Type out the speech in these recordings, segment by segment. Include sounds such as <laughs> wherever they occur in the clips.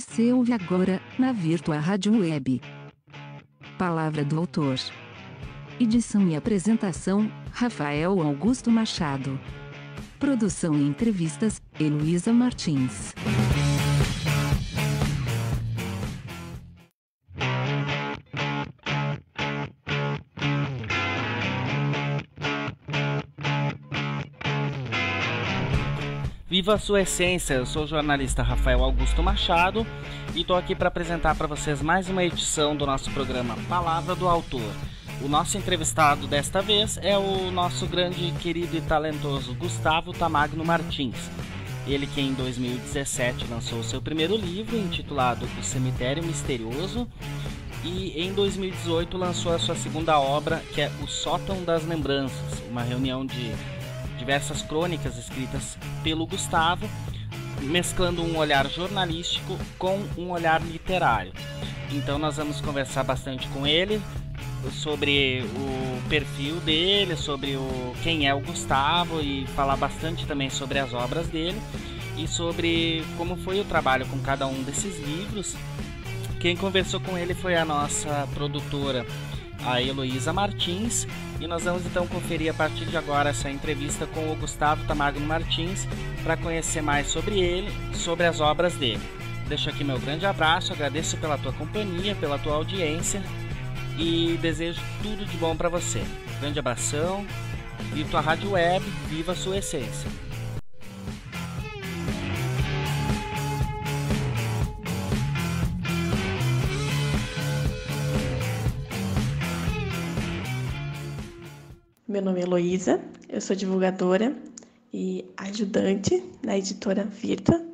Você ouve agora, na Virtua Rádio Web. Palavra do autor. Edição e apresentação, Rafael Augusto Machado. Produção e entrevistas, Heloísa Martins. Viva a sua essência! Eu sou o jornalista Rafael Augusto Machado e estou aqui para apresentar para vocês mais uma edição do nosso programa Palavra do Autor. O nosso entrevistado desta vez é o nosso grande, querido e talentoso Gustavo Tamagno Martins. Ele que em 2017 lançou seu primeiro livro intitulado O Cemitério Misterioso e em 2018 lançou a sua segunda obra que é O Sótão das Lembranças, uma reunião de diversas crônicas escritas pelo Gustavo, mesclando um olhar jornalístico com um olhar literário. Então nós vamos conversar bastante com ele sobre o perfil dele, sobre o quem é o Gustavo e falar bastante também sobre as obras dele e sobre como foi o trabalho com cada um desses livros. Quem conversou com ele foi a nossa produtora a Heloísa Martins. E nós vamos então conferir a partir de agora essa entrevista com o Gustavo Tamagno Martins para conhecer mais sobre ele, sobre as obras dele. Deixo aqui meu grande abraço, agradeço pela tua companhia, pela tua audiência e desejo tudo de bom para você. Grande abração, e tua rádio web, viva a sua essência. meu nome é Heloísa, eu sou divulgadora e ajudante da editora Virtua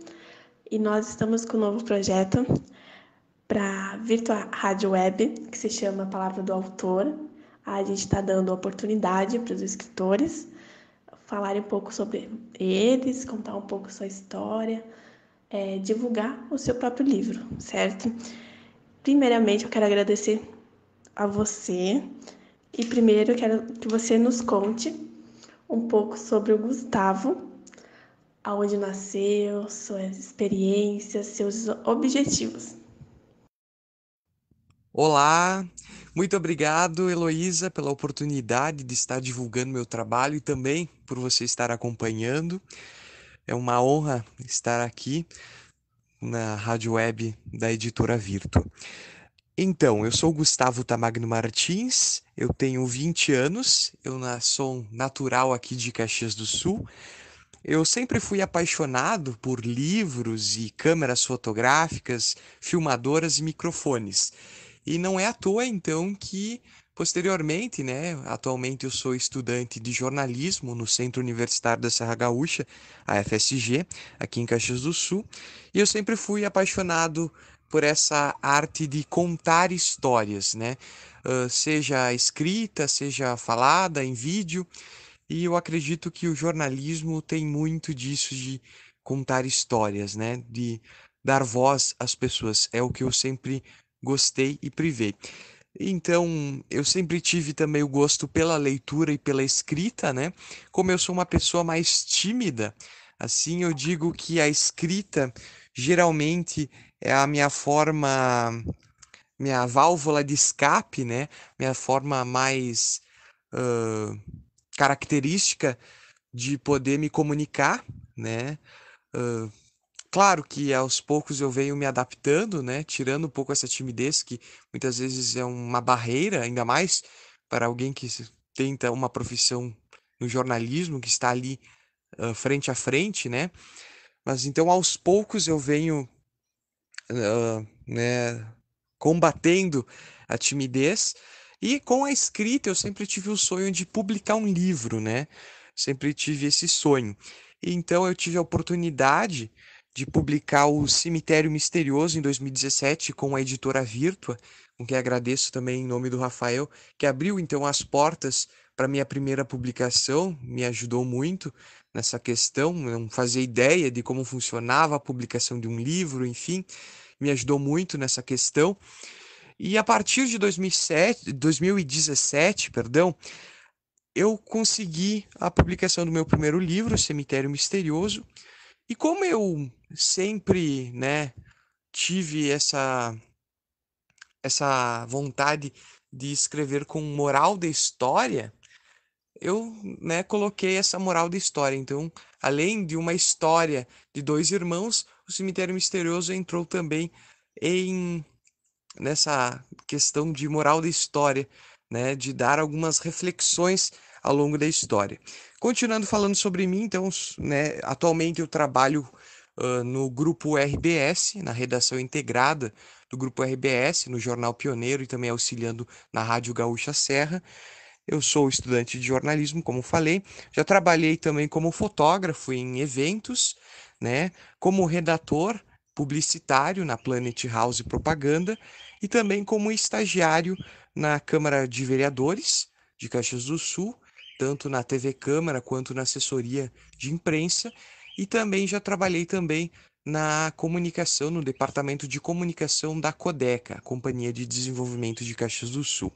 e nós estamos com um novo projeto para Virtua Rádio Web, que se chama Palavra do Autor. A gente está dando oportunidade para os escritores falarem um pouco sobre eles, contar um pouco sua história, é, divulgar o seu próprio livro, certo? Primeiramente, eu quero agradecer a você e primeiro eu quero que você nos conte um pouco sobre o Gustavo, aonde nasceu, suas experiências, seus objetivos. Olá, muito obrigado, Heloísa, pela oportunidade de estar divulgando meu trabalho e também por você estar acompanhando. É uma honra estar aqui na rádio web da editora Virtu. Então, eu sou Gustavo Tamagno Martins, eu tenho 20 anos, eu sou natural aqui de Caxias do Sul. Eu sempre fui apaixonado por livros e câmeras fotográficas, filmadoras e microfones. E não é à toa, então, que posteriormente, né, atualmente eu sou estudante de jornalismo no Centro Universitário da Serra Gaúcha, a FSG, aqui em Caxias do Sul, e eu sempre fui apaixonado por essa arte de contar histórias, né? Uh, seja escrita, seja falada em vídeo. E eu acredito que o jornalismo tem muito disso de contar histórias, né? De dar voz às pessoas. É o que eu sempre gostei e privei. Então, eu sempre tive também o gosto pela leitura e pela escrita, né? Como eu sou uma pessoa mais tímida, assim eu digo que a escrita geralmente é a minha forma, minha válvula de escape, né? Minha forma mais uh, característica de poder me comunicar, né? Uh, claro que aos poucos eu venho me adaptando, né? Tirando um pouco essa timidez que muitas vezes é uma barreira, ainda mais para alguém que tenta uma profissão no jornalismo, que está ali uh, frente a frente, né? Mas então aos poucos eu venho uh, né, combatendo a timidez. E com a escrita eu sempre tive o sonho de publicar um livro, né? Sempre tive esse sonho. Então eu tive a oportunidade de publicar o Cemitério Misterioso em 2017 com a editora Virtua, com quem agradeço também em nome do Rafael, que abriu então as portas para minha primeira publicação, me ajudou muito nessa questão, não fazia ideia de como funcionava a publicação de um livro, enfim, me ajudou muito nessa questão. E a partir de 2007, 2017, perdão, eu consegui a publicação do meu primeiro livro, Cemitério Misterioso. E como eu sempre, né, tive essa essa vontade de escrever com moral da história, eu né, coloquei essa moral da história. Então, além de uma história de dois irmãos, o Cemitério Misterioso entrou também em nessa questão de moral da história, né, de dar algumas reflexões ao longo da história. Continuando falando sobre mim, então, né, atualmente eu trabalho uh, no grupo RBS, na redação integrada do grupo RBS, no jornal Pioneiro e também auxiliando na Rádio Gaúcha Serra. Eu sou estudante de jornalismo, como falei, já trabalhei também como fotógrafo em eventos, né, como redator publicitário na Planet House Propaganda e também como estagiário na Câmara de Vereadores de Caxias do Sul, tanto na TV Câmara quanto na assessoria de imprensa, e também já trabalhei também na comunicação, no departamento de comunicação da Codeca, Companhia de Desenvolvimento de Caxias do Sul.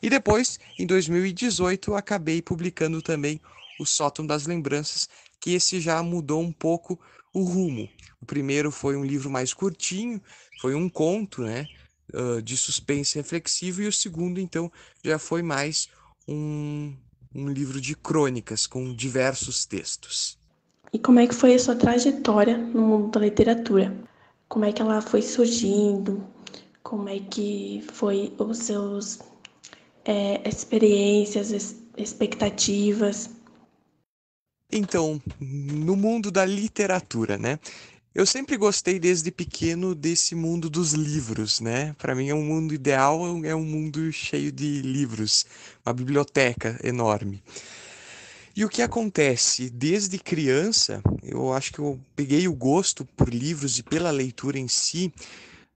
E depois, em 2018, acabei publicando também o Sótão das Lembranças, que esse já mudou um pouco o rumo. O primeiro foi um livro mais curtinho, foi um conto, né, ah, de suspense reflexivo, e o segundo, então, já foi mais um, um livro de crônicas com diversos textos. E como é que foi a sua trajetória no mundo da literatura? Como é que ela foi surgindo? Como é que foi os seus é, experiências, expectativas? Então, no mundo da literatura, né? Eu sempre gostei desde pequeno desse mundo dos livros, né? Para mim é um mundo ideal, é um mundo cheio de livros, uma biblioteca enorme. E o que acontece? Desde criança, eu acho que eu peguei o gosto por livros e pela leitura em si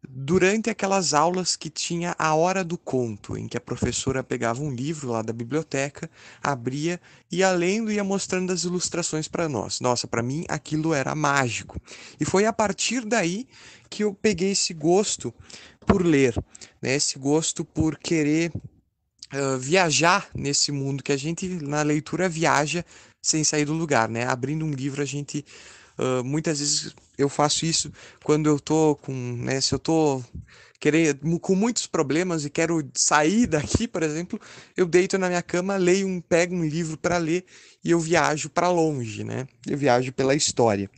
durante aquelas aulas que tinha a hora do conto, em que a professora pegava um livro lá da biblioteca, abria e além ia mostrando as ilustrações para nós. Nossa, para mim aquilo era mágico. E foi a partir daí que eu peguei esse gosto por ler, né? Esse gosto por querer uh, viajar nesse mundo, que a gente na leitura viaja sem sair do lugar, né? Abrindo um livro, a gente uh, muitas vezes eu faço isso quando eu tô com, né, se eu tô querendo, com muitos problemas e quero sair daqui, por exemplo, eu deito na minha cama, leio um, pego um livro para ler e eu viajo para longe, né? Eu viajo pela história.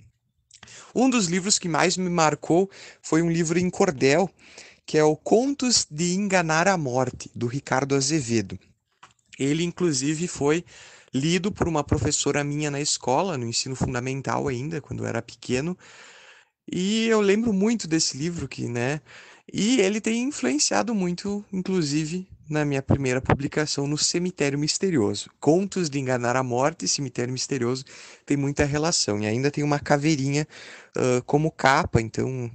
Um dos livros que mais me marcou foi um livro em cordel que é o Contos de Enganar a Morte, do Ricardo Azevedo. Ele, inclusive, foi lido por uma professora minha na escola, no ensino fundamental ainda, quando eu era pequeno. E eu lembro muito desse livro que, né? E ele tem influenciado muito, inclusive, na minha primeira publicação no Cemitério Misterioso. Contos de Enganar a Morte e Cemitério Misterioso tem muita relação. E ainda tem uma caveirinha uh, como capa, então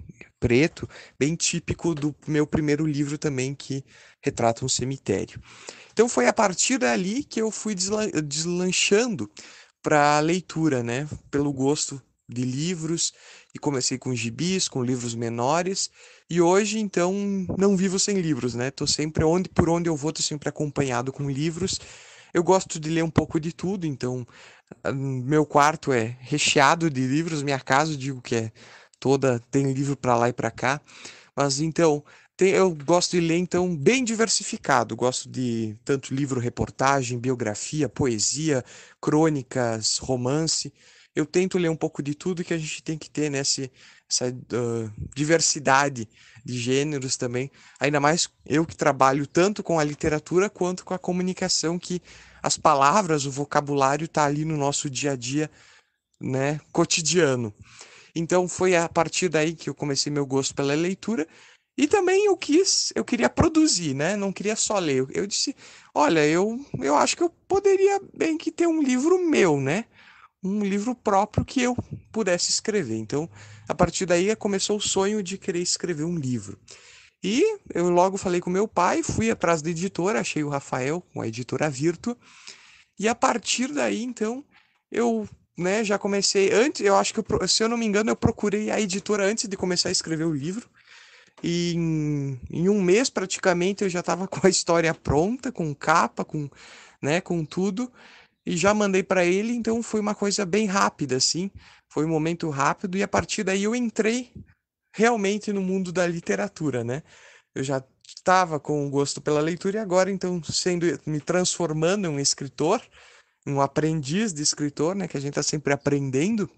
preto, bem típico do meu primeiro livro também, que retrata um cemitério. Então foi a partir dali que eu fui deslanchando para a leitura, né? Pelo gosto de livros e comecei com gibis, com livros menores e hoje então não vivo sem livros, né? Tô sempre onde por onde eu vou, tô sempre acompanhado com livros. Eu gosto de ler um pouco de tudo, então ah, meu quarto é recheado de livros, minha casa eu digo que é toda, tem livro para lá e para cá. Mas então, tem, eu gosto de ler então bem diversificado. Gosto de tanto livro, reportagem, biografia, poesia, crônicas, romance. Eu tento ler um pouco de tudo que a gente tem que ter nessa né, essa, uh, diversidade de gêneros também. Ainda mais eu que trabalho tanto com a literatura quanto com a comunicação, que as palavras, o vocabulário está ali no nosso dia a dia, né, cotidiano. Então foi a partir daí que eu comecei meu gosto pela leitura. E também eu quis, eu queria produzir, né? Não queria só ler. Eu disse, olha, eu, eu acho que eu poderia bem que ter um livro meu, né? Um livro próprio que eu pudesse escrever. Então, a partir daí começou o sonho de querer escrever um livro. E eu logo falei com meu pai, fui atrás da editora, achei o Rafael, com a editora Virtua. E a partir daí, então, eu né, já comecei antes, eu acho que, eu, se eu não me engano, eu procurei a editora antes de começar a escrever o livro. E em, em um mês, praticamente, eu já estava <laughs> com a história pronta, com capa, com, né, com tudo. E já mandei para ele, então foi uma coisa bem rápida, assim. Foi um momento rápido e a partir daí eu entrei realmente no mundo da literatura, né? Eu já estava com gosto pela leitura e agora, então, sendo me transformando em um escritor, um aprendiz de escritor, né, que a gente está sempre aprendendo.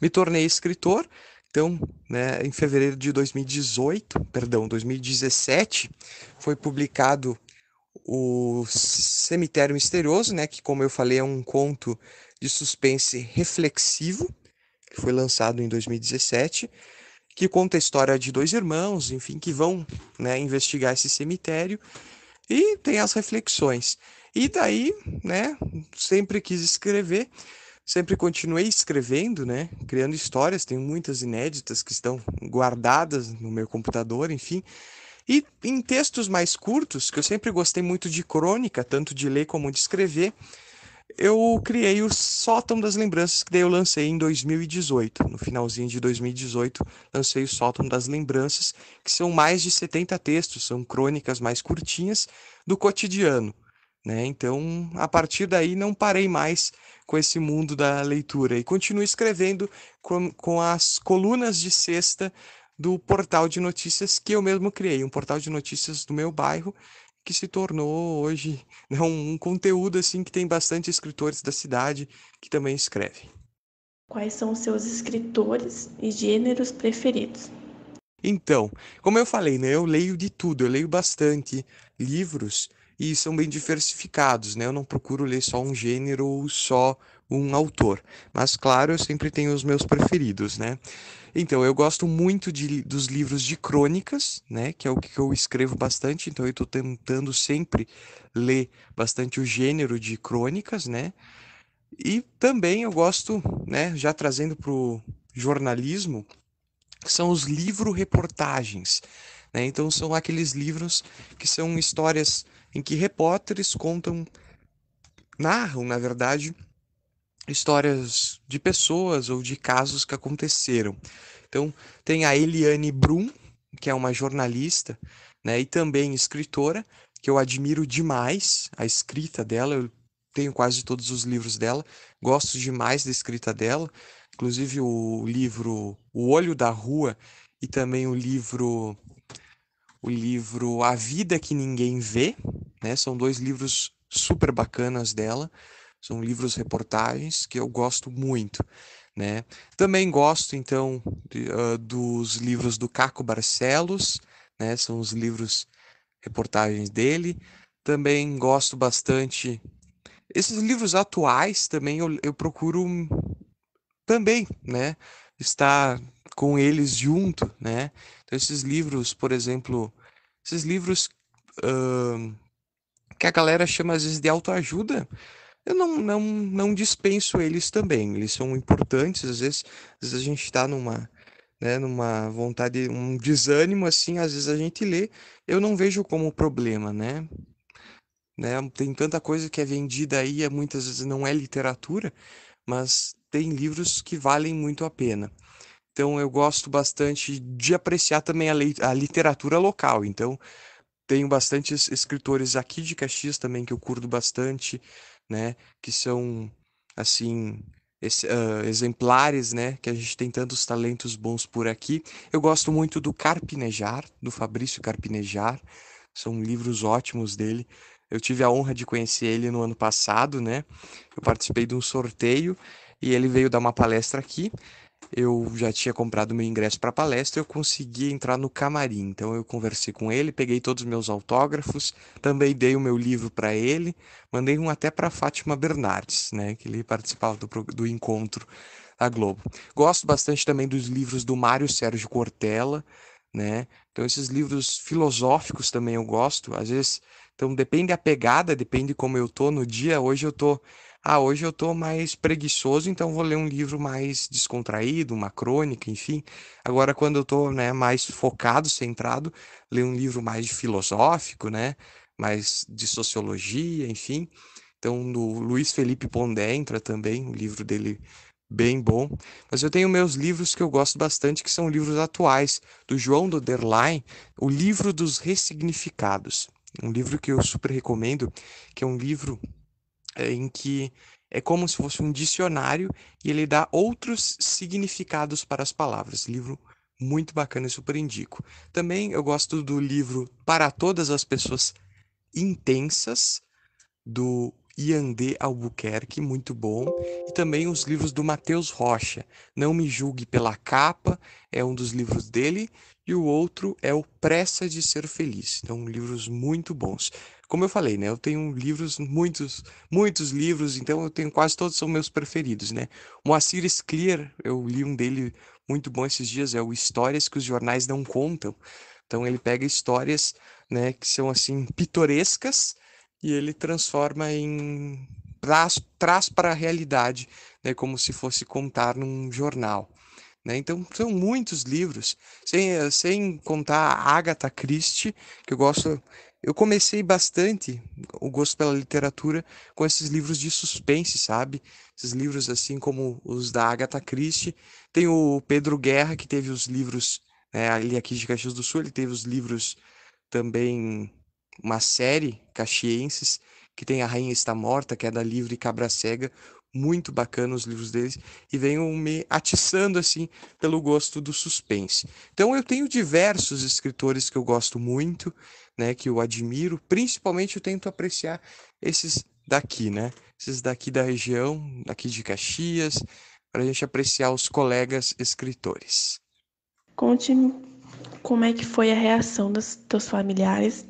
Me tornei escritor, então, né, em fevereiro de 2018, perdão, 2017, foi publicado o Cemitério Misterioso, né, que como eu falei é um conto de suspense reflexivo, que foi lançado em 2017, que conta a história de dois irmãos, enfim, que vão né, investigar esse cemitério e tem as reflexões. E daí, né, sempre quis escrever, sempre continuei escrevendo, né, criando histórias, tenho muitas inéditas que estão guardadas no meu computador, enfim. E em textos mais curtos, que eu sempre gostei muito de crônica, tanto de ler como de escrever, eu criei o Sótão das Lembranças, que daí eu lancei em 2018. No finalzinho de 2018, lancei o Sótão das Lembranças, que são mais de 70 textos, são crônicas mais curtinhas do cotidiano. Né? Então, a partir daí, não parei mais com esse mundo da leitura e continuo escrevendo com, com as colunas de sexta do portal de notícias que eu mesmo criei, um portal de notícias do meu bairro, que se tornou hoje <laughs> né, um conteúdo assim que tem bastante escritores da cidade que também escrevem. Quais são os seus escritores e gêneros preferidos? Então, como eu falei, né, eu leio de tudo, eu leio bastante livros, e são bem diversificados, né? Eu não procuro ler só um gênero ou só um autor, mas claro, eu sempre tenho os meus preferidos, né? Então, eu gosto muito de, dos livros de crônicas, né? Que é o que eu escrevo bastante, então eu estou tentando sempre ler bastante o gênero de crônicas, né? E também eu gosto, né, já trazendo para o jornalismo, são os livro-reportagens. Né? Então, são aqueles livros que são histórias em que repórteres contam, narram, na verdade, histórias de pessoas ou de casos que aconteceram. Então, tem a Eliane Brum, que é uma jornalista né, e também escritora, que eu admiro demais a escrita dela, eu tenho quase todos os livros dela, gosto demais da escrita dela, inclusive o livro O Olho da Rua e também o livro o livro A Vida que Ninguém Vê, né? São dois livros super bacanas dela. São livros reportagens que eu gosto muito, né? Também gosto então de, uh, dos livros do Caco Barcelos, né? São os livros reportagens dele. Também gosto bastante esses livros atuais também eu, eu procuro também, né? Estar com eles junto, né? Esses livros, por exemplo, esses livros uh, que a galera chama às vezes de autoajuda, eu não, não, não dispenso eles também. Eles são importantes, às vezes, às vezes a gente está numa, né, numa vontade, um desânimo assim, às vezes a gente lê, eu não vejo como problema, né? Né? Tem tanta coisa que é vendida aí, é muitas vezes não é literatura, mas tem livros que valem muito a pena. Então eu gosto bastante de apreciar também a, a literatura local. Então tenho bastantes escritores aqui de Caxias também que eu curto bastante, né? Que são assim uh, exemplares, né? Que a gente tem tantos talentos bons por aqui. Eu gosto muito do Carpinejar, do Fabrício Carpinejar. São livros ótimos dele. Eu tive a honra de conhecer ele no ano passado, né? Eu participei de um sorteio e ele veio dar uma palestra aqui eu já tinha comprado meu ingresso para a palestra, eu consegui entrar no camarim. Então eu conversei com ele, peguei todos os meus autógrafos, também dei o meu livro para ele, mandei um até para Fátima Bernardes, né, que ele participava do, do encontro da Globo. Gosto bastante também dos livros do Mário Sérgio Cortella, né? Então esses livros filosóficos também eu gosto. Às vezes, então depende a pegada, depende como eu tô no dia. Hoje eu tô ah, hoje eu estou mais preguiçoso, então vou ler um livro mais descontraído, uma crônica, enfim. Agora, quando eu estou né, mais focado, centrado, ler um livro mais filosófico, né, mais de sociologia, enfim. Então, do Luiz Felipe Pondé entra também, o um livro dele bem bom. Mas eu tenho meus livros que eu gosto bastante, que são livros atuais, do João Doderlein, O Livro dos Ressignificados. Um livro que eu super recomendo, que é um livro eh, em que é como se fosse um dicionário e ele dá outros significados para as palavras. Livro muito bacana, super indico. Também eu gosto do livro Para Todas as Pessoas Intensas, do Yandê Albuquerque, muito bom. E também os livros do Matheus Rocha. Não Me Julgue pela Capa, é um dos livros dele e o outro é o Pressa de Ser Feliz. Então, livros muito bons. Como eu falei, né? Eu tenho livros, muitos, muitos livros, então eu tenho quase todos são meus preferidos, né? Moacir Clear, eu li um dele muito bom esses dias, é o Histórias que os Jornais Não Contam. Então, ele pega histórias, né, que são assim, pitorescas e ele transforma em traz, traz para a realidade, né, como se fosse contar num jornal. Né? Então, são muitos livros, sem, eh, sem contar a Agatha Christie, que eu gosto. Eu comecei bastante o gosto pela literatura com esses livros de suspense, sabe? Esses livros assim como os da Agatha Christie. Tem o Pedro Guerra, que teve os livros, né, ali aqui de Caxias do Sul, ele teve os livros também, uma série, Caxienses, que tem A Rainha Está Morta, Queda é Livre e Cabra Cega muito bacana os livros deles e venham me atiçando assim pelo gosto do suspense. Então eu tenho diversos escritores que eu gosto muito, né, que eu admiro, principalmente eu tento apreciar esses daqui, né? Esses daqui da região, daqui de Caxias, para a gente apreciar os colegas escritores. Conte como é que foi a reação dos, dos familiares,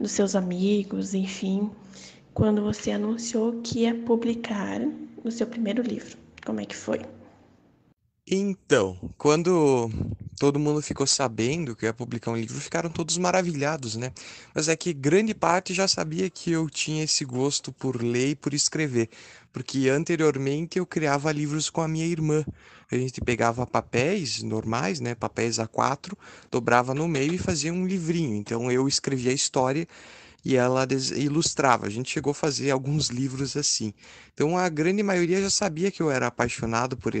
dos seus amigos, enfim, quando você anunciou que ia publicar no seu primeiro livro. Como é que foi? Então, quando todo mundo ficou sabendo que eu ia publicar um livro, ficaram todos maravilhados, né? Mas é que grande parte já sabia que eu tinha esse gosto por ler e por escrever, porque anteriormente eu criava livros com a minha irmã. A gente pegava papéis normais, né, papéis A4, dobrava no meio e fazia um livrinho. Então eu escrevia a história e ela ilustrava. A gente chegou a fazer alguns livros assim. Então a grande maioria já sabia que eu era apaixonado por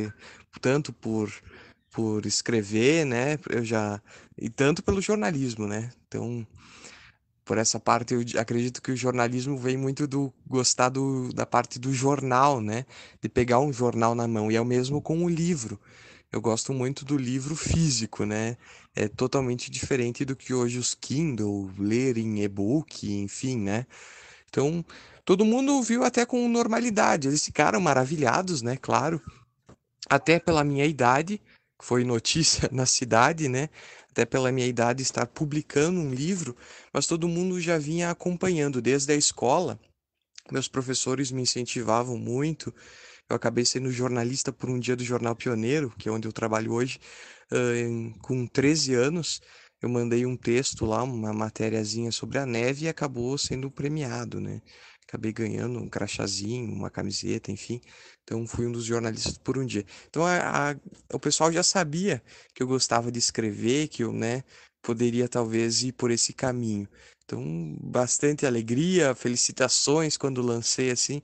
tanto por por escrever, né? Eu já e tanto pelo jornalismo, né? Então por essa parte eu acredito que o jornalismo vem muito do gostar do, da parte do jornal, né? De pegar um jornal na mão e é o mesmo com o livro eu gosto muito do livro físico, né? É totalmente diferente do que hoje os Kindle, ler em e-book, enfim, né? Então, todo mundo viu até com normalidade. Eles ficaram maravilhados, né? Claro. Até pela minha idade, foi notícia <laughs> na cidade, né? Até pela minha idade estar publicando um livro, mas todo mundo já vinha acompanhando desde a escola. Meus professores me incentivavam muito eu acabei sendo jornalista por um dia do Jornal Pioneiro, que é onde eu trabalho hoje, com 13 anos. Eu mandei um texto lá, uma matériazinha sobre a neve e acabou sendo premiado, né? acabei ganhando um crachazinho, uma camiseta, enfim. Então fui um dos jornalistas por um dia. Então a, a, o pessoal já sabia que eu gostava de escrever, que eu, né, poderia talvez ir por esse caminho. Então bastante alegria, felicitações quando lancei assim.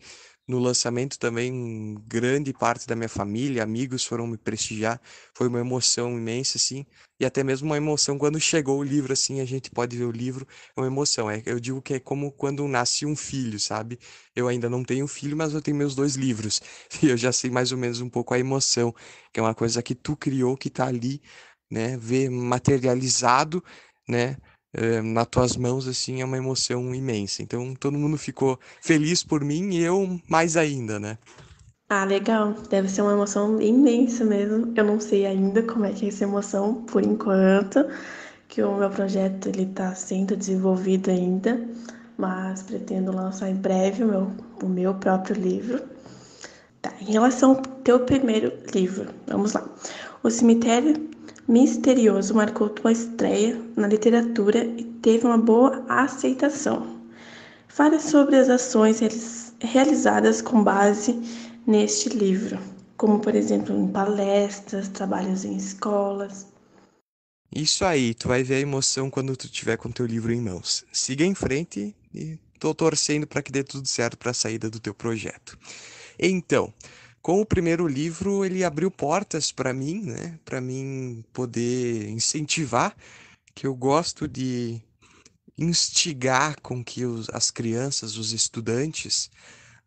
No lançamento também, grande parte da minha família, amigos foram me prestigiar. Foi uma emoção imensa, assim. E até mesmo uma emoção quando chegou o livro, assim, a gente pode ver o livro, é uma emoção. É, eu digo que é como quando nasce um filho, sabe? Eu ainda não tenho filho, mas eu tenho meus dois livros. <laughs> E eu já sei mais ou menos um pouco a emoção, que é uma coisa que tu criou, que tá ali, né? Ver materializado, né? é, nas tuas mãos, assim, é uma emoção imensa. Então, todo mundo ficou feliz por mim e eu mais ainda, né? Ah, legal. Deve ser uma emoção imensa mesmo. Eu não sei ainda como é que é essa emoção, por enquanto, que o meu projeto ele está sendo desenvolvido ainda, mas pretendo lançar em breve o meu, o meu próprio livro. Tá, em relação ao teu primeiro livro, vamos lá. O cemitério Misterioso marcou tua estreia na literatura e teve uma boa aceitação. Fale sobre as ações realizadas com base neste livro, como por exemplo em palestras, trabalhos em escolas. Isso aí, tu vai ver a emoção quando tu tiver com teu livro em mãos. Siga em frente e tô torcendo para que dê tudo certo para a saída do teu projeto. Então, com o primeiro livro ele abriu portas para mim, né? Para mim poder incentivar, que eu gosto de instigar com que os, as crianças, os estudantes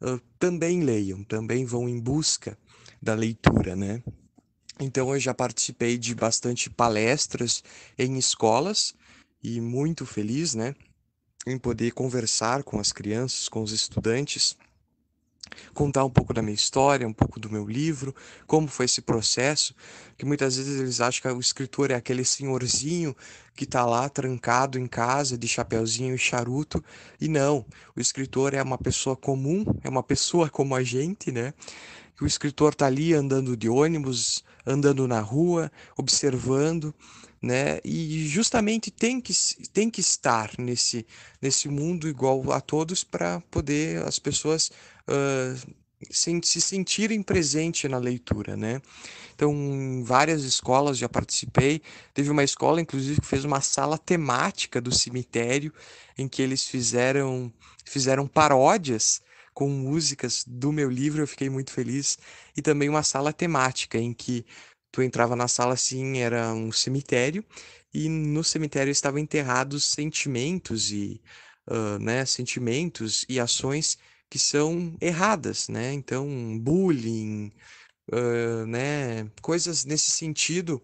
uh, também leiam, também vão em busca da leitura, né? Então eu já participei de bastante palestras em escolas e muito feliz, né, em poder conversar com as crianças, com os estudantes contar um pouco da minha história, um pouco do meu livro, como foi esse processo, que muitas vezes eles acham que o escritor é aquele senhorzinho que está lá trancado em casa de chapeuzinho e charuto, e não, o escritor é uma pessoa comum, é uma pessoa como a gente, né? o escritor está ali andando de ônibus, andando na rua, observando, né? E justamente tem que, tem que estar nesse, nesse mundo igual a todos para poder as pessoas uh, se sentirem presente na leitura, né? Então, várias escolas já participei. Teve uma escola, inclusive, que fez uma sala temática do cemitério, em que eles fizeram fizeram paródias com músicas do meu livro. Eu fiquei muito feliz. E também uma sala temática em que tu entrava na sala assim, era um cemitério e no cemitério estavam enterrados sentimentos e uh, né, sentimentos e ações que são erradas, né? Então, bullying, uh, né? coisas nesse sentido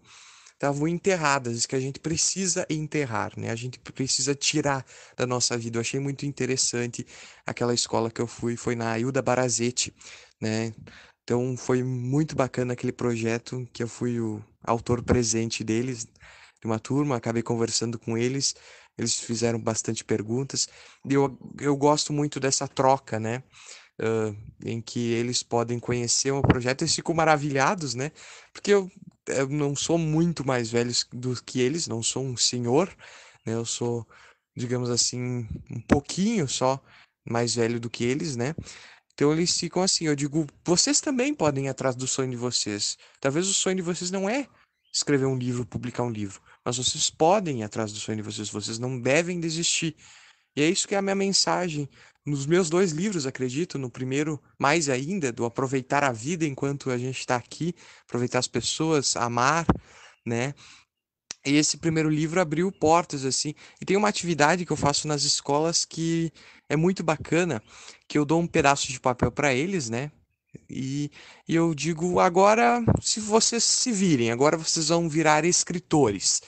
estavam enterradas, que a gente precisa enterrar, né? A gente precisa tirar da nossa vida. Eu achei muito interessante aquela escola que eu fui, foi na Ailda Barazete, né? Então foi muito bacana aquele projeto que eu fui o autor presente deles, de uma turma, acabei conversando com eles eles fizeram bastante perguntas. E eu, eu gosto muito dessa troca, né? Uh, em que eles podem conhecer o projeto e ficam maravilhados, né? Porque eu, eu não sou muito mais velho do que eles, não sou um senhor, né? Eu sou, digamos assim, um pouquinho só mais velho do que eles, né? Então eles ficam assim, eu digo, vocês também podem ir atrás do sonho de vocês. Talvez o sonho de vocês não é escrever um livro, publicar um livro mas vocês podem ir atrás do sonho de vocês, vocês não devem desistir. E é isso que é a minha mensagem nos meus dois livros, acredito. No primeiro, mais ainda, do aproveitar a vida enquanto a gente está aqui, aproveitar as pessoas, amar, né? E esse primeiro livro abriu portas, assim. E tem uma atividade que eu faço nas escolas que é muito bacana, que eu dou um pedaço de papel para eles, né? E, e, eu digo agora, se vocês se virem, agora vocês vão virar escritores.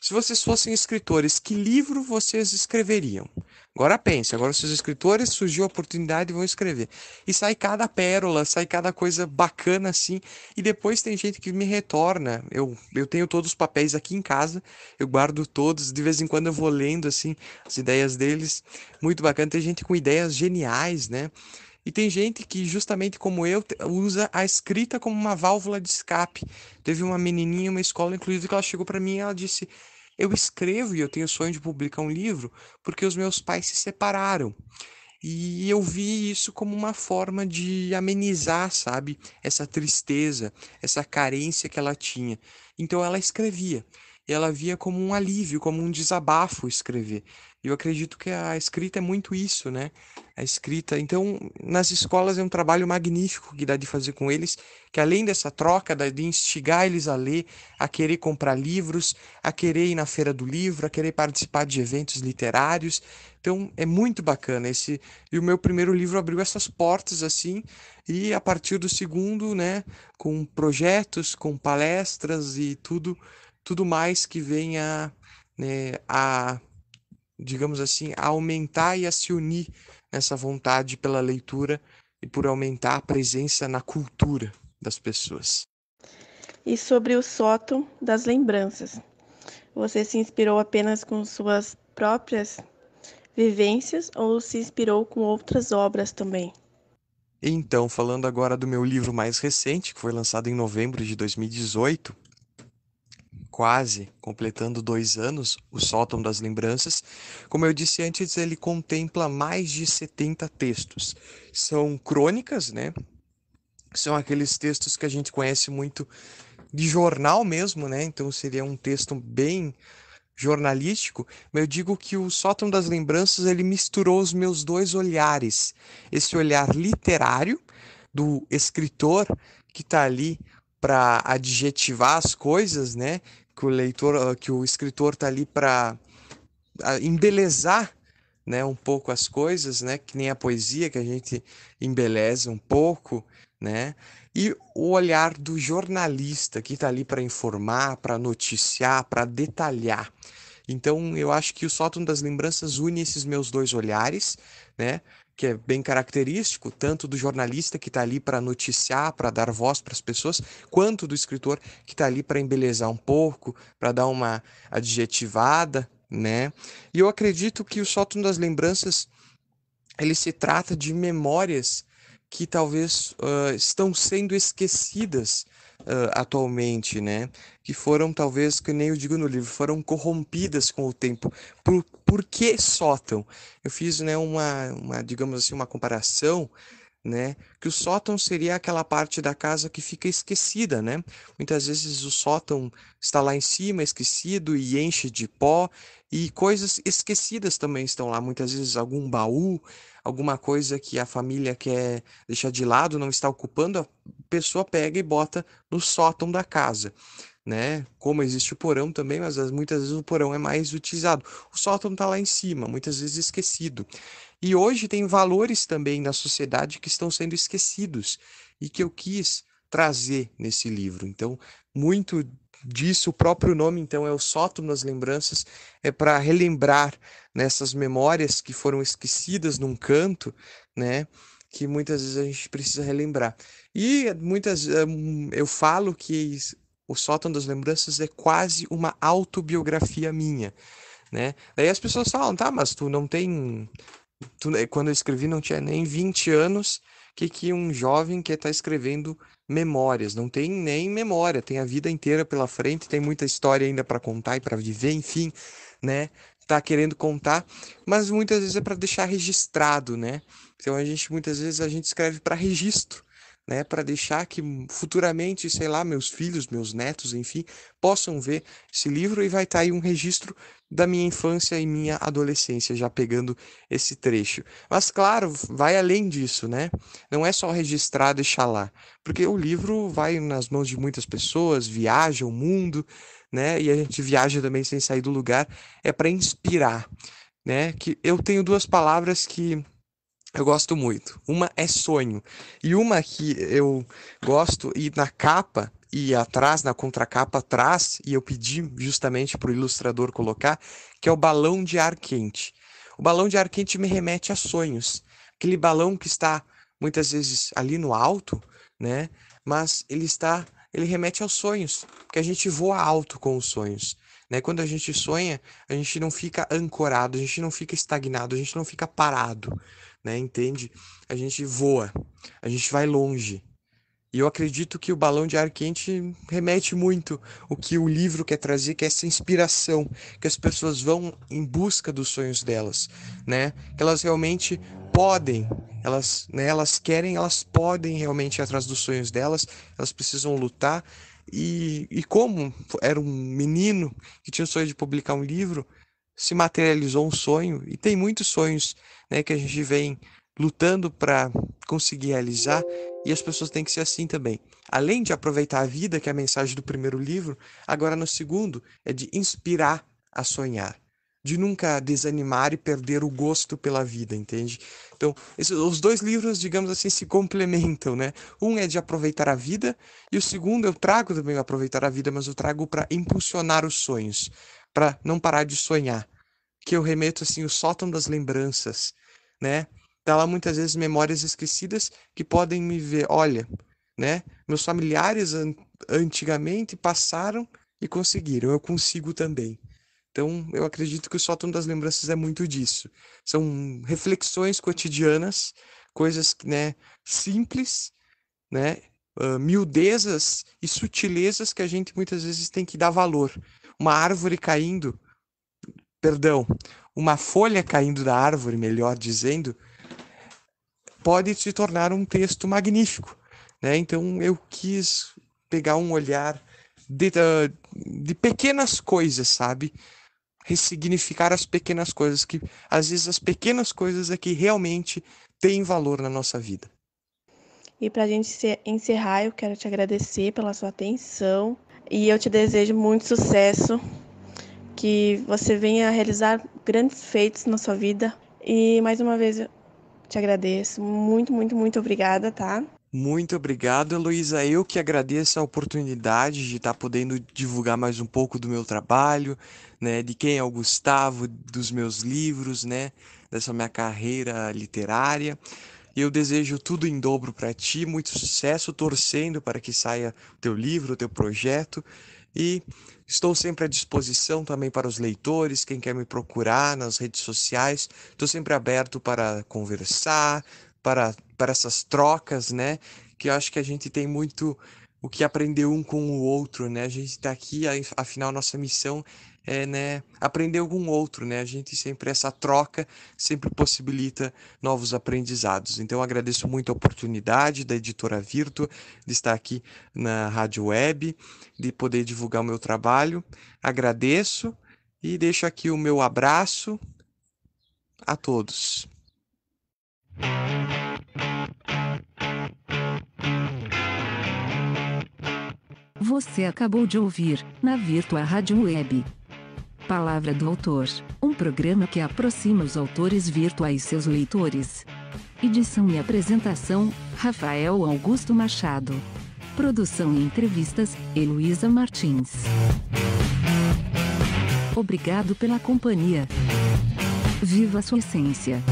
Se vocês fossem escritores, que livro vocês escreveriam? Agora pense, agora os escritores surgiu a oportunidade e vão escrever. E sai cada pérola, sai cada coisa bacana assim. E depois tem gente que me retorna. Eu, eu tenho todos os papéis aqui em casa, eu guardo todos. De vez em quando eu vou lendo assim as ideias deles. Muito bacana. Tem gente com ideias geniais, né? E tem gente que, justamente como eu, usa a escrita como uma válvula de escape. Teve uma menininha, uma escola, inclusive, que ela chegou para mim e ela disse: Eu escrevo e eu tenho sonho de publicar um livro porque os meus pais se separaram. E eu vi isso como uma forma de amenizar, sabe, essa tristeza, essa carência que ela tinha. Então ela escrevia e ela via como um alívio, como um desabafo escrever. E eu acredito que a escrita é muito isso, né? A escrita. Então, nas escolas é um trabalho magnífico que dá de fazer com eles, que além dessa troca, de instigar eles a ler, a querer comprar livros, a querer ir na feira do livro, a querer participar de eventos literários. Então, é muito bacana esse. E o meu primeiro livro abriu essas portas assim, e a partir do segundo, né, com projetos, com palestras e tudo, tudo mais que venha né, a, digamos assim, a aumentar e a se unir nessa vontade pela leitura e por aumentar a presença na cultura das pessoas. E sobre o sótão das lembranças. Você se inspirou apenas com suas próprias vivências ou se inspirou com outras obras também? Então, falando agora do meu livro mais recente, que foi lançado em novembro de 2018, quase completando dois anos, O Sótão das Lembranças. Como eu disse antes, ele contempla mais de 70 textos. São crônicas, né? São aqueles textos que a gente conhece muito de jornal mesmo, né? Então seria um texto bem jornalístico, mas eu digo que o Sótão das Lembranças ele misturou os meus dois olhares, esse olhar literário do escritor que está ali para adjetivar as coisas, né? que o leitor, ah, que o escritor está ali para ah, embelezar né, um pouco as coisas, né, que nem a poesia que a gente embeleza um pouco, né, e o olhar do jornalista que está ali para informar, para noticiar, para detalhar. Então, eu acho que o sótão das lembranças une esses meus dois olhares, né, que é bem característico tanto do jornalista que está ali para noticiar, para dar voz para as pessoas, quanto do escritor que está ali para embelezar um pouco, para dar uma adjetivada, né? E eu acredito que o sótão das lembranças ele se trata de memórias que talvez uh, estão sendo esquecidas uh, atualmente, né? Que foram, talvez, que nem eu digo no livro, foram corrompidas com o tempo. Por, por que sótão? Eu fiz, né, uma, uma, digamos assim, uma comparação né? Que o sótão seria aquela parte da casa que fica esquecida, né? Muitas vezes o sótão está lá em cima, esquecido e enche de pó, e coisas esquecidas também estão lá, muitas vezes algum baú, alguma coisa que a família quer deixar de lado, não está ocupando, a pessoa pega e bota no sótão da casa. Né? Como existe o porão também, mas muitas vezes o porão é mais utilizado. O sótão está lá em cima, muitas vezes esquecido. E hoje tem valores também na sociedade que estão sendo esquecidos e que eu quis trazer nesse livro. Então, muito disso, o próprio nome, então, é o Sótão das lembranças, é para relembrar nessas memórias que foram esquecidas num canto, né? Que muitas vezes a gente precisa relembrar. E muitas hum, eu falo que o sótão das lembranças é quase uma autobiografia minha, né? Daí as pessoas falam, tá, mas tu não tem é, quando eu escrevi não tinha nem 20 anos, que que um jovem quer estar tá escrevendo memórias, não tem nem memória, tem a vida inteira pela frente, tem muita história ainda para contar e para viver, enfim, né? Tá querendo contar, mas muitas vezes é para deixar registrado, né? Então a gente muitas vezes a gente escreve para registro né, para deixar que futuramente, sei lá, meus filhos, meus netos, enfim, possam ver esse livro e vai estar tá aí um registro da minha infância e minha adolescência, já pegando esse trecho. Mas claro, vai além disso, né? Não é só registrar deixar lá, porque o livro vai nas mãos de muitas pessoas, viaja o mundo, né? E a gente viaja também sem sair do lugar, é para inspirar, né? Que eu tenho duas palavras que eu gosto muito. Uma é Sonho. E uma que eu gosto, e na capa e atrás, na contracapa atrás, e eu pedi justamente para o ilustrador colocar, que é o balão de ar quente. O balão de ar quente me remete a sonhos. Aquele balão que está muitas vezes ali no alto, né? Mas ele está, ele remete aos sonhos, porque a gente voa alto com os sonhos. Né? Quando a gente sonha, a gente não fica ancorado, a gente não fica estagnado, a gente não fica parado né? Entende? A gente voa, a gente vai longe. E eu acredito que o balão de ar quente remete muito o que o livro quer trazer, que é essa inspiração, que as pessoas vão em busca dos sonhos delas, né? Que elas realmente podem, elas, né, elas querem, elas podem realmente ir atrás dos sonhos delas, elas precisam lutar. E, e como era um menino que tinha o sonho de publicar um livro, se materializou um sonho, e tem muitos sonhos né, que a gente vem lutando para conseguir realizar e as pessoas têm que ser assim também. Além de aproveitar a vida, que é a mensagem do primeiro livro, agora no segundo é de inspirar a sonhar, de nunca desanimar e perder o gosto pela vida, entende? Então, esses, os dois livros, digamos assim, se complementam, né? Um é de aproveitar a vida e o segundo eu trago também aproveitar a vida, mas eu trago para impulsionar os sonhos, para não parar de sonhar, que eu remeto assim o sótão das lembranças né? Tá lá muitas vezes memórias esquecidas que podem me ver, olha, né? Meus familiares an antigamente passaram e conseguiram, eu consigo também. Então, eu acredito que o sótão das lembranças é muito disso. São reflexões cotidianas, coisas né, simples, né, uh, miudezas e sutilezas que a gente muitas vezes tem que dar valor. Uma árvore caindo, perdão, uma folha caindo da árvore, melhor dizendo, pode se tornar um texto magnífico. Né? Então eu quis pegar um olhar de, ah, de pequenas coisas, sabe? Ressignificar as pequenas coisas, que às vezes as pequenas coisas é que realmente têm valor na nossa vida. E para a gente encerrar, eu quero te agradecer pela sua atenção e eu te desejo muito sucesso que você venha realizar grandes feitos na sua vida. E mais uma vez eu te agradeço. Muito, muito, muito obrigada, tá? Muito obrigado, Heloísa. Eu que agradeço a oportunidade de estar tá podendo divulgar mais um pouco do meu trabalho, né, de quem é o Gustavo, dos meus livros, né, dessa minha carreira literária. Eu desejo tudo em dobro para ti, muito sucesso, torcendo para que saia teu livro, teu projeto e estou sempre à disposição também para os leitores, quem quer me procurar nas redes sociais. Estou sempre aberto para conversar, para, para essas trocas, né? Que eu acho que a gente tem muito o que aprender um com o outro, né? A gente está aqui, afinal, nossa missão é, né, aprender algum outro, né? A gente sempre essa troca sempre possibilita novos aprendizados. Então agradeço muito a oportunidade da editora Virtua de estar aqui na Rádio Web, de poder divulgar o meu trabalho. Agradeço e deixo aqui o meu abraço a todos. Você acabou de ouvir, na Virtua Rádio Web. Palavra do Autor, um programa que aproxima os autores virtuais seus leitores. Edição e apresentação, Rafael Augusto Machado. Produção e entrevistas, Heloísa Martins. Obrigado pela companhia. Viva a sua essência.